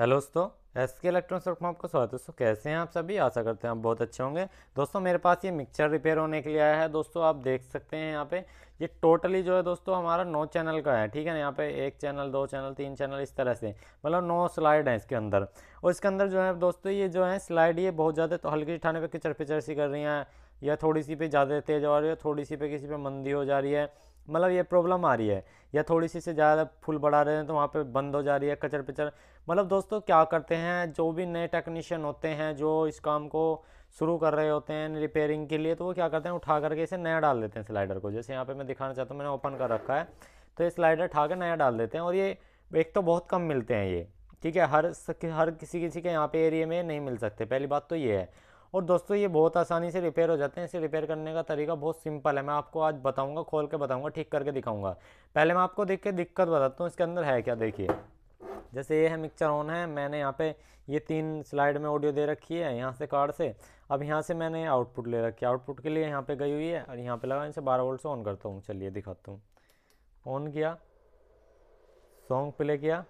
hello दोस्तों S के electronics work में आपका स्वागत है दोस्तों कैसे हैं आप सभी आशा करते हैं आप बहुत अच्छे होंगे दोस्तों मेरे पास ये मिक्सचर रिपेयर होने के लिए आया है दोस्तों आप देख सकते हैं यहाँ पे ये टोटली जो है दोस्तों हमारा नौ चैनल का है ठीक है ना यहाँ पे एक चैनल दो चैनल तीन चैनल इस तरह से मतलब नौ स्लाइड हैं इसके अंदर और इसके अंदर जो है दोस्तों ये जो है स्लाइड ये बहुत ज़्यादा तो हल्की उठाने पर किचर पिचर सी कर रही हैं या थोड़ी सी पे ज़्यादा तेज़ हो रही है थोड़ी सी पे किसी पे मंदी हो जा रही है मतलब ये प्रॉब्लम आ रही है या थोड़ी सी से ज़्यादा फुल बढ़ा रहे हैं तो वहाँ पे बंद हो जा रही है कचर पिचर मतलब दोस्तों क्या करते हैं जो भी नए टेक्नीशियन होते हैं जो इस काम को शुरू कर रहे होते हैं रिपेयरिंग के लिए तो वो क्या करते हैं उठा करके इसे नया डाल देते हैं स्लाइडर को जैसे यहाँ पर मैं दिखाना चाहता हूँ मैंने ओपन कर रखा है तो ये स्लाइडर उठा कर नया डाल देते हैं और ये एक तो बहुत कम मिलते हैं ये ठीक है हर हर किसी किसी के यहाँ पे एरिया में नहीं मिल सकते पहली बात तो ये है और दोस्तों ये बहुत आसानी से रिपेयर हो जाते हैं इसे रिपेयर करने का तरीका बहुत सिंपल है मैं आपको आज बताऊँगा खोल के बताऊँगा ठीक करके दिखाऊंगा पहले मैं आपको देख के दिक्कत बताता हूँ इसके अंदर है क्या देखिए जैसे ये है मिक्सचर ऑन है मैंने यहाँ पे ये तीन स्लाइड में ऑडियो दे रखी है यहाँ से कार्ड से अब यहाँ से मैंने आउटपुट ले रखी है आउटपुट के लिए यहाँ पे गई हुई है और यहाँ पे लगा इनसे बारह वोल्ट से ऑन करता हूँ चलिए दिखाता हूँ ऑन किया सॉन्ग प्ले किया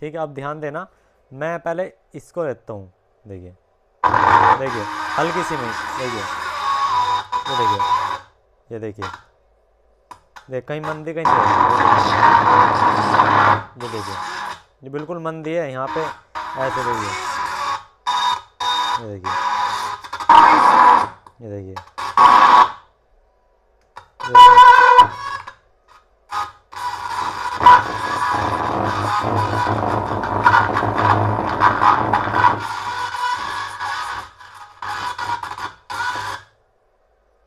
ठीक है अब ध्यान देना मैं पहले इसको लेता हूँ देखिए देखिए हल्की सी में देखिए ये देखिए ये देखिए देख कहीं मंदी कहीं ये देखिए ये बिल्कुल मंदी है यहाँ पे ऐसे देखिए ये देखिए ये देखिए Thank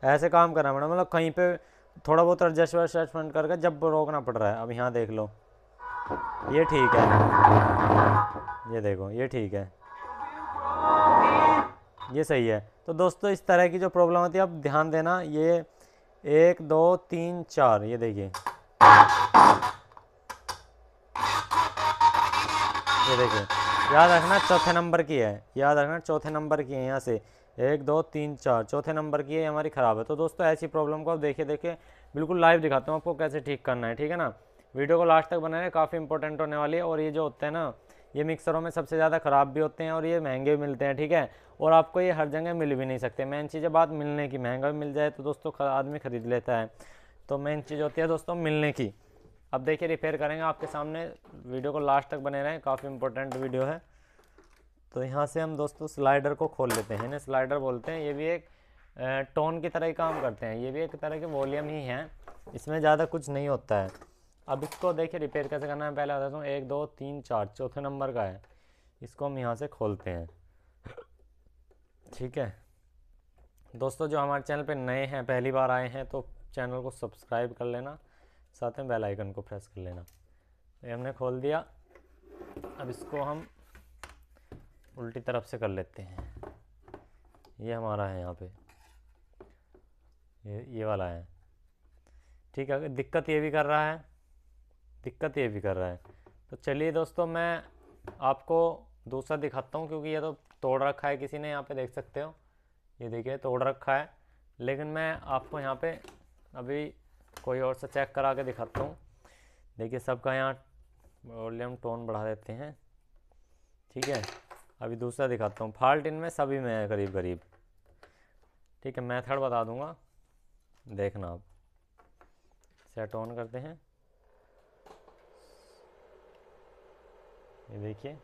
ऐसे काम करना पड़ा मतलब कहीं पे थोड़ा बहुत एडजस्ट एडजस्टमेंट करके जब रोकना पड़ रहा है अब यहाँ देख लो ये ठीक है ये देखो ये ठीक है ये सही है तो दोस्तों इस तरह की जो प्रॉब्लम होती है अब ध्यान देना ये एक दो तीन चार ये देखिए ये देखिए याद रखना चौथे नंबर की है याद रखना चौथे नंबर की है यहाँ से एक दो तीन चार चौथे नंबर की है हमारी ख़राब है तो दोस्तों ऐसी प्रॉब्लम को आप देखिए देखिए बिल्कुल लाइव दिखाता हूँ आपको कैसे ठीक करना है ठीक है ना वीडियो को लास्ट तक बनाए काफ़ी इंपॉर्टेंट होने वाली है और ये जो होते हैं ना ये मिक्सरों में सबसे ज़्यादा ख़राब भी होते हैं और ये महंगे भी मिलते हैं ठीक है और आपको ये हर जगह मिल भी नहीं सकते मेन चीज़ें बात मिलने की महंगा भी मिल जाए तो दोस्तों आदमी ख़रीद लेता है तो मेन चीज़ होती है दोस्तों मिलने की अब देखिए रिपेयर करेंगे आपके सामने वीडियो को लास्ट तक बने रहें काफ़ी इंपॉर्टेंट वीडियो है तो यहाँ से हम दोस्तों स्लाइडर को खोल लेते हैं इन्हें स्लाइडर बोलते हैं ये भी एक टोन की तरह ही काम करते हैं ये भी एक तरह के वॉल्यूम ही हैं इसमें ज़्यादा कुछ नहीं होता है अब इसको देखिए रिपेयर कैसे करना है पहले बताता हूँ एक दो तीन चार चौथे नंबर का है इसको हम यहाँ से खोलते हैं ठीक है दोस्तों जो हमारे चैनल पर नए हैं पहली बार आए हैं तो चैनल को सब्सक्राइब कर लेना साथ में बेल आइकन को प्रेस कर लेना ये हमने खोल दिया अब इसको हम उल्टी तरफ से कर लेते हैं ये हमारा है यहाँ पे ये ये वाला है ठीक है दिक्कत ये भी कर रहा है दिक्कत ये भी कर रहा है तो चलिए दोस्तों मैं आपको दूसरा दिखाता हूँ क्योंकि ये तो तोड़ रखा है किसी ने यहाँ पे देख सकते हो ये देखिए तोड़ रखा है लेकिन मैं आपको यहाँ पे अभी कोई और सा चेक करा के दिखाता हूँ देखिए सबका यहाँ वॉल्यूम टोन बढ़ा देते हैं ठीक है अभी दूसरा दिखाता हूँ फॉल्ट इनमें सभी में है करीब करीब ठीक है मेथड बता दूंगा देखना आप सेट ऑन करते हैं ये देखिए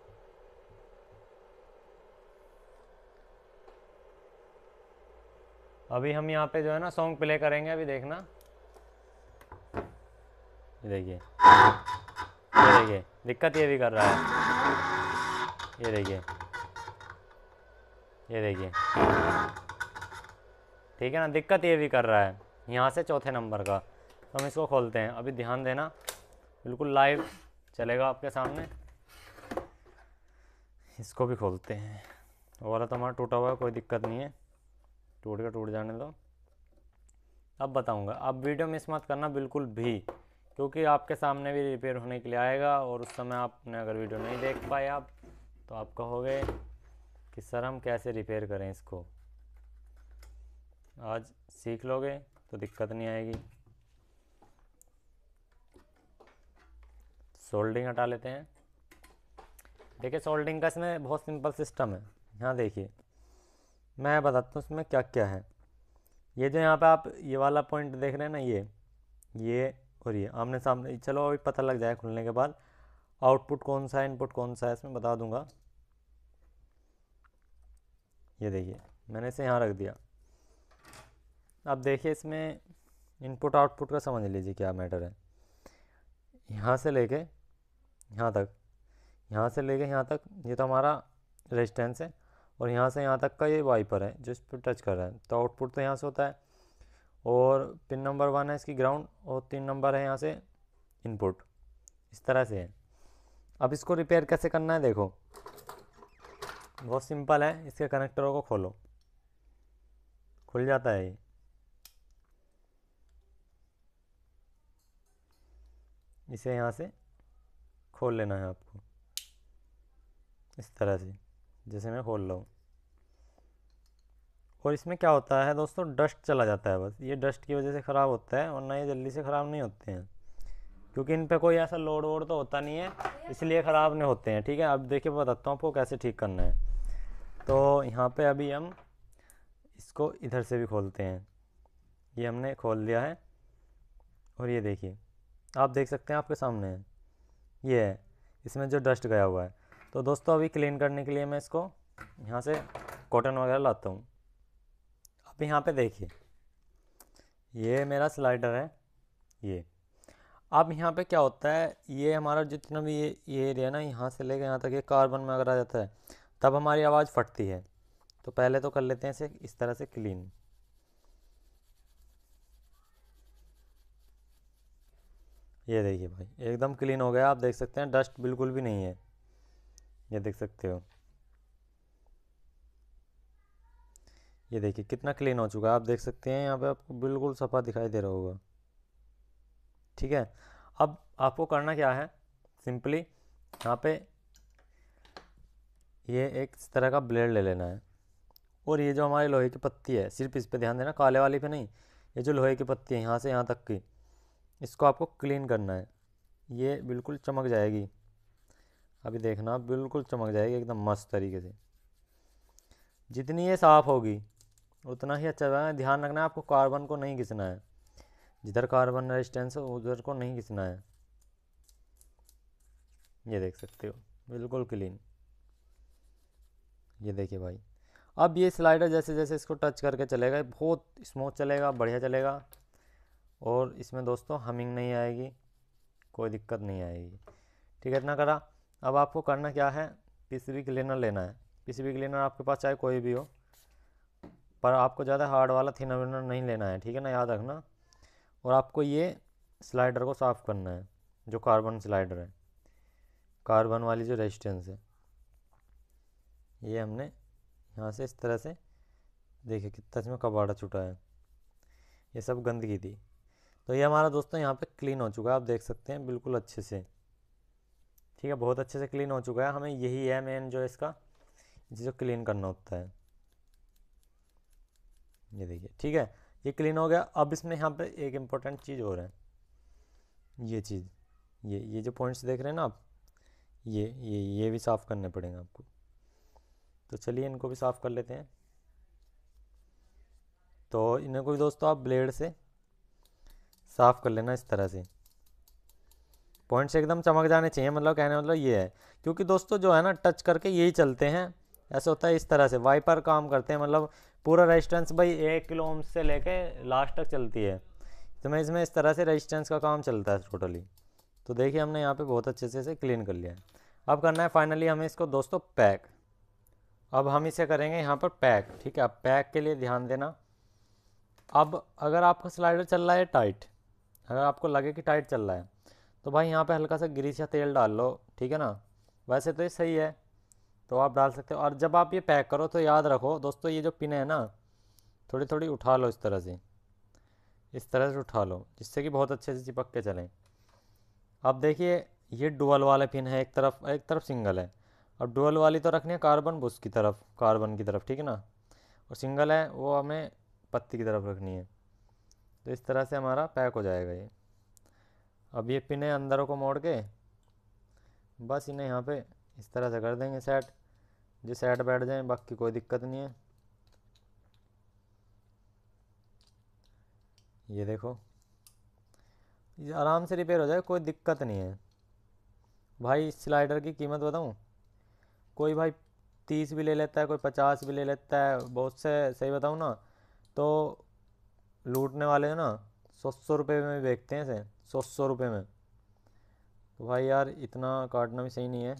अभी हम यहाँ पे जो है ना सॉन्ग प्ले करेंगे अभी देखना ये देखिए ये देखिए दिक्कत ये भी कर रहा है ये देखिए ये देखिए ठीक है ना दिक्कत ये भी कर रहा है यहाँ से चौथे नंबर का तो हम इसको खोलते हैं अभी ध्यान देना बिल्कुल लाइव चलेगा आपके सामने इसको भी खोलते हैं वाला तो हमारा टूटा हुआ है कोई दिक्कत नहीं है टूट के टूट जाने दो अब बताऊंगा अब वीडियो मिस मत करना बिल्कुल भी क्योंकि आपके सामने भी रिपेयर होने के लिए आएगा और उस समय आपने अगर वीडियो नहीं देख पाए आप तो आप कहोगे कि सर हम कैसे रिपेयर करें इसको आज सीख लोगे तो दिक्कत नहीं आएगी सोल्डिंग हटा लेते हैं देखिए सोल्डिंग का इसमें बहुत सिंपल सिस्टम है यहाँ देखिए मैं बताता हूँ इसमें क्या क्या है ये जो यहाँ पे आप ये वाला पॉइंट देख रहे हैं ना ये ये और ये आमने सामने चलो अभी पता लग जाए खुलने के बाद आउटपुट कौन सा है इनपुट कौन सा है इसमें बता दूंगा ये देखिए मैंने इसे यहाँ रख दिया अब देखिए इसमें इनपुट आउटपुट का समझ लीजिए क्या मैटर है यहाँ से लेके यहाँ तक यहाँ से लेके यहाँ तक ये तो हमारा रेजिस्टेंस है और यहाँ से यहाँ तक का ये वाइपर है जो इस पर टच कर रहा है तो आउटपुट तो यहाँ से होता है और पिन नंबर वन है इसकी ग्राउंड और तीन नंबर है यहाँ से इनपुट इस तरह से है अब इसको रिपेयर कैसे करना है देखो बहुत सिंपल है इसके कनेक्टरों को खोलो खुल जाता है ये इसे यहाँ से खोल लेना है आपको इस तरह से जैसे मैं खोल रहा हूँ और इसमें क्या होता है दोस्तों डस्ट चला जाता है बस ये डस्ट की वजह से ख़राब होता है और ना ये जल्दी से ख़राब नहीं होते हैं क्योंकि इन पर कोई ऐसा लोड वोड तो होता नहीं है इसलिए ख़राब नहीं होते हैं ठीक है अब देखिए बताता हूँ आपको कैसे ठीक करना है तो यहाँ पे अभी हम इसको इधर से भी खोलते हैं ये हमने खोल लिया है और ये देखिए आप देख सकते हैं आपके सामने है ये है इसमें जो डस्ट गया हुआ है तो दोस्तों अभी क्लीन करने के लिए मैं इसको यहाँ से कॉटन वगैरह लाता हूँ अब यहाँ पे देखिए ये मेरा स्लाइडर है ये अब यहाँ पे क्या होता है ये हमारा जितना भी ये ये एरिया ना यहाँ से लेकर यहाँ तक ये कार्बन में अगर आ जाता है तब हमारी आवाज़ फटती है तो पहले तो कर लेते हैं इसे इस तरह से क्लीन ये देखिए भाई एकदम क्लीन हो गया आप देख सकते हैं डस्ट बिल्कुल भी नहीं है ये देख सकते हो ये देखिए कितना क्लीन हो चुका है आप देख सकते हैं यहाँ पे आपको बिल्कुल सफ़ा दिखाई दे रहा होगा ठीक है अब आपको करना क्या है सिंपली यहाँ पे ये एक इस तरह का ब्लेड ले लेना है और ये जो हमारी लोहे की पत्ती है सिर्फ इस पर ध्यान देना काले वाली पे नहीं ये जो लोहे की पत्ती है यहाँ से यहाँ तक की इसको आपको क्लीन करना है ये बिल्कुल चमक जाएगी अभी देखना बिल्कुल चमक जाएगी एकदम मस्त तरीके से जितनी ये साफ़ होगी उतना ही अच्छा रहेगा ध्यान रखना है आपको कार्बन को नहीं घिसना है जिधर कार्बन रेजिस्टेंस है उधर को नहीं घिसना है ये देख सकते हो बिल्कुल क्लीन ये देखिए भाई अब ये स्लाइडर जैसे जैसे इसको टच करके चलेगा बहुत स्मूथ चलेगा बढ़िया चलेगा और इसमें दोस्तों हमिंग नहीं आएगी कोई दिक्कत नहीं आएगी ठीक है इतना करा अब आपको करना क्या है पीसीबी क्लीनर लेना है पीसीबी क्लीनर आपके पास चाहे कोई भी हो पर आपको ज़्यादा हार्ड वाला थिनर विनर नहीं लेना है ठीक है ना याद रखना और आपको ये स्लाइडर को साफ़ करना है जो कार्बन स्लाइडर है कार्बन वाली जो रेजिस्टेंस है ये हमने यहाँ से इस तरह से देखे कितना इसमें कबाड़ा छुटा है ये सब गंदगी थी तो ये हमारा दोस्तों यहाँ पे क्लीन हो चुका है आप देख सकते हैं बिल्कुल अच्छे से ठीक है बहुत अच्छे से क्लीन हो चुका है हमें यही है मेन जो इसका जिसको क्लीन करना होता है ये देखिए ठीक है ये क्लीन हो गया अब इसमें यहाँ पे एक इम्पोर्टेंट चीज़ हो रहा है ये चीज़ ये ये जो पॉइंट्स देख रहे हैं ना आप ये ये ये भी साफ़ करने पड़ेंगे आपको तो चलिए इनको भी साफ़ कर लेते हैं तो इनको भी दोस्तों आप ब्लेड से साफ़ कर लेना इस तरह से पॉइंट्स एकदम चमक जाने चाहिए मतलब कहने मतलब ये है क्योंकि दोस्तों जो है ना टच करके यही चलते हैं ऐसे होता है इस तरह से वाइपर काम करते हैं मतलब पूरा रेजिस्टेंस भाई एक किलो ओम से लेके लास्ट तक चलती है तो मैं इसमें इस तरह से रेजिस्टेंस का काम चलता है टोटली तो देखिए हमने यहाँ पे बहुत अच्छे से इसे क्लीन कर लिया है अब करना है फाइनली हमें इसको दोस्तों पैक अब हम इसे करेंगे यहाँ पर पैक ठीक है अब पैक के लिए ध्यान देना अब अगर आपका स्लाइडर चल रहा है टाइट अगर आपको लगे कि टाइट चल रहा है तो भाई यहाँ पे हल्का सा ग्रीस या तेल डाल लो ठीक है ना वैसे तो ये सही है तो आप डाल सकते हो और जब आप ये पैक करो तो याद रखो दोस्तों ये जो पिन है ना थोड़ी थोड़ी उठा लो इस तरह से इस तरह से उठा लो जिससे कि बहुत अच्छे से चिपक के चलें अब देखिए ये डुअल वाले पिन है एक तरफ एक तरफ सिंगल है अब डुअल वाली तो रखनी है कार्बन बुश की तरफ कार्बन की तरफ ठीक है ना और सिंगल है वो हमें पत्ती की तरफ रखनी है तो इस तरह से हमारा पैक हो जाएगा ये अब ये पिने अंदरों को मोड़ के बस इन्हें यहाँ पे इस तरह से कर देंगे सेट जो सेट बैठ जाए बाकी कोई दिक्कत नहीं है ये देखो ये आराम से रिपेयर हो जाए कोई दिक्कत नहीं है भाई स्लाइडर की कीमत बताऊँ कोई भाई तीस भी ले लेता है कोई पचास भी ले लेता है बहुत से सही बताऊँ ना तो लूटने वाले ना सौ सौ रुपये में बेचते हैं सौ सौ रुपये में तो भाई यार इतना काटना भी सही नहीं है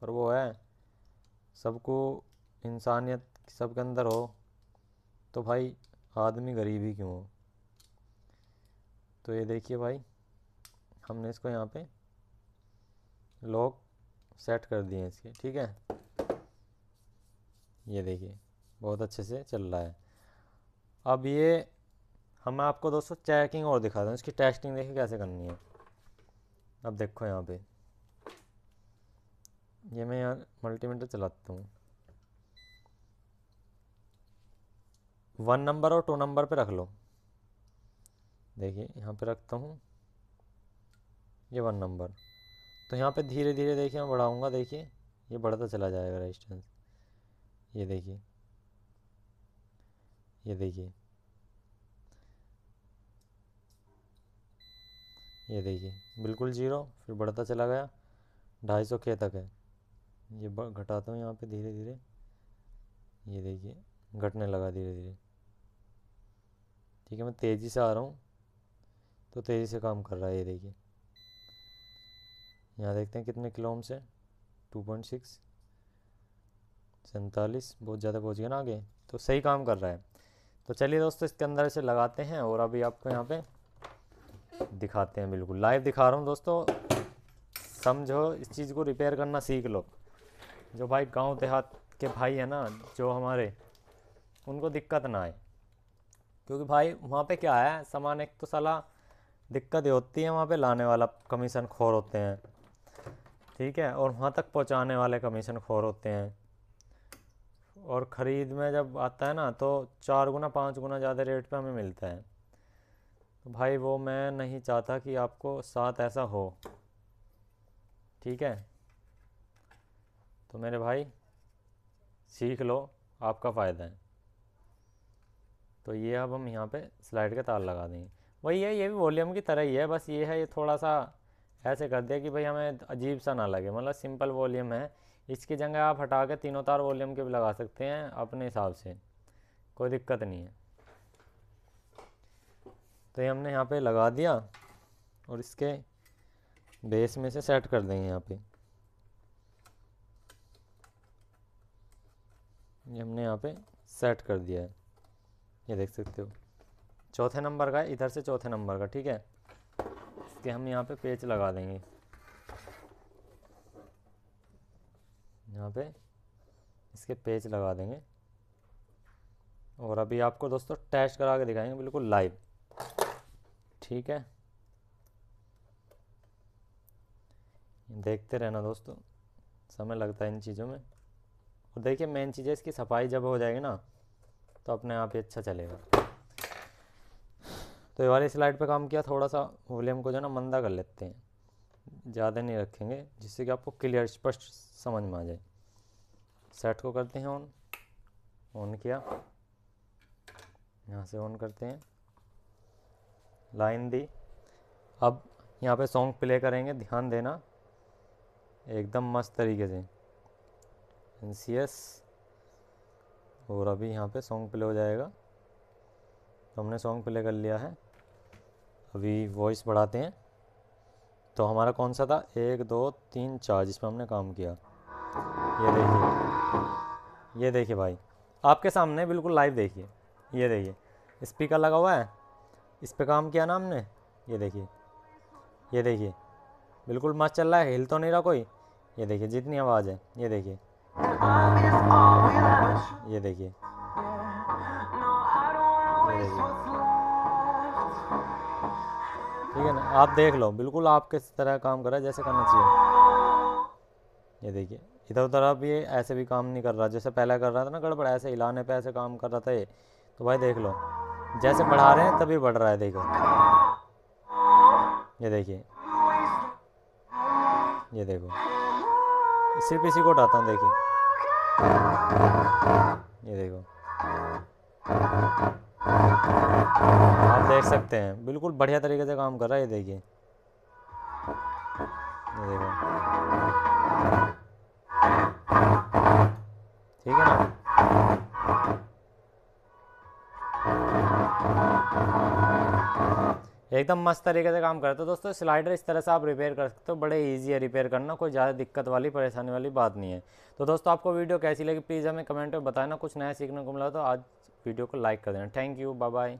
पर वो है सबको इंसानियत सबके अंदर हो तो भाई आदमी गरीब ही क्यों हो तो ये देखिए भाई हमने इसको यहाँ पे लॉक सेट कर दिए इसके ठीक है ये देखिए बहुत अच्छे से चल रहा है अब ये हम आपको दोस्तों चेकिंग और दिखा दें इसकी टेस्टिंग देखिए कैसे करनी है अब देखो यहाँ पे ये मैं यहाँ मल्टीमीटर चलाता हूँ वन नंबर और टू नंबर पे रख लो देखिए यहाँ पे रखता हूँ ये वन नंबर तो यहाँ पे धीरे धीरे देखिए मैं बढ़ाऊँगा देखिए ये बढ़ता चला जाएगा रेजिस्टेंस ये देखिए ये देखिए ये देखिए बिल्कुल जीरो फिर बढ़ता चला गया ढाई सौ के तक है ये घटाता हूँ यहाँ पे धीरे धीरे ये देखिए घटने लगा धीरे धीरे ठीक है मैं तेज़ी से आ रहा हूँ तो तेज़ी से काम कर रहा है ये देखिए यहाँ देखते हैं कितने किलो ओम्स है टू पॉइंट सिक्स सैंतालीस बहुत ज़्यादा पहुँच गया ना आगे तो सही काम कर रहा है तो चलिए दोस्तों इसके अंदर इसे लगाते हैं और अभी आपको यहाँ पे दिखाते हैं बिल्कुल लाइव दिखा रहा हूँ दोस्तों समझो इस चीज़ को रिपेयर करना सीख लो जो भाई गांव देहात के भाई है ना जो हमारे उनको दिक्कत ना आए क्योंकि भाई वहाँ पे क्या है सामान एक तो साला दिक्कत ही होती है वहाँ पे लाने वाला कमीशन खोर होते हैं ठीक है और वहाँ तक पहुँचाने वाले कमीशन खोर होते हैं और ख़रीद में जब आता है ना तो चार गुना पाँच गुना ज़्यादा रेट पे हमें मिलता है तो भाई वो मैं नहीं चाहता कि आपको साथ ऐसा हो ठीक है तो मेरे भाई सीख लो आपका फ़ायदा है तो ये अब हम यहाँ पे स्लाइड का तार लगा देंगे वही है ये भी वॉल्यूम की तरह ही है बस ये है ये थोड़ा सा ऐसे कर दिया कि भाई हमें अजीब सा ना लगे मतलब सिंपल वॉल्यूम है इसकी जगह आप हटा के तीनों तार वॉल्यूम के भी लगा सकते हैं अपने हिसाब से कोई दिक्कत नहीं है तो ये हमने यहाँ पे लगा दिया और इसके बेस में से सेट कर देंगे यहाँ पे ये हमने यहाँ पे सेट कर दिया है ये देख सकते हो चौथे नंबर का इधर से चौथे नंबर का ठीक है इसके हम यहाँ पे पेच लगा देंगे यहाँ पे इसके पेच लगा देंगे और अभी आपको दोस्तों टेस्ट करा के दिखाएंगे बिल्कुल लाइव ठीक है देखते रहना दोस्तों समय लगता है इन चीज़ों में और देखिए मेन चीज़ है इसकी सफाई जब हो जाएगी ना तो अपने आप ही अच्छा चलेगा तो ये वाली स्लाइड पे काम किया थोड़ा सा वॉल्यूम को जो है ना मंदा कर लेते हैं ज़्यादा नहीं रखेंगे जिससे कि आपको क्लियर स्पष्ट समझ में आ जाए सेट को करते हैं ऑन ऑन किया यहाँ से ऑन करते हैं लाइन दी अब यहाँ पे सॉन्ग प्ले करेंगे ध्यान देना एकदम मस्त तरीके से एन सी एस और अभी यहाँ पे सॉन्ग प्ले हो जाएगा तो हमने सॉन्ग प्ले कर लिया है अभी वॉइस बढ़ाते हैं तो हमारा कौन सा था एक दो तीन चार जिस पर हमने काम किया ये देखिए ये देखिए भाई आपके सामने बिल्कुल लाइव देखिए ये देखिए स्पीकर लगा हुआ है इस पर काम किया ना हमने ये देखिए ये देखिए बिल्कुल मस्त चल रहा है हिल तो नहीं रहा कोई ये देखिए जितनी आवाज़ है ये देखिए ये देखिए ये देखिए ठीक है ना आप देख लो बिल्कुल आप किस तरह काम कर रहा है जैसे करना चाहिए ये देखिए इधर उधर अब ये ऐसे भी काम नहीं कर रहा जैसे पहले कर रहा था ना गड़बड़ ऐसे हिलाने पे ऐसे काम कर रहा था ये तो भाई देख लो जैसे बढ़ा रहे हैं तभी बढ़ रहा है देखो ये देखिए ये देखो सिर्फ इसी को डाता हूँ देखिए ये देखो आप देख सकते हैं बिल्कुल बढ़िया तरीके से काम कर रहा है ये देखिए देखो ठीक है ना एकदम मस्त तरीके से काम करते हो दोस्तों स्लाइडर इस तरह से आप रिपेयर कर सकते हो बड़े ईजी है रिपेयर करना कोई ज़्यादा दिक्कत वाली परेशानी वाली बात नहीं है तो दोस्तों आपको वीडियो कैसी लगी प्लीज़ हमें कमेंट में बताना कुछ नया सीखने को मिला तो आज वीडियो को लाइक कर देना थैंक यू बाय बाय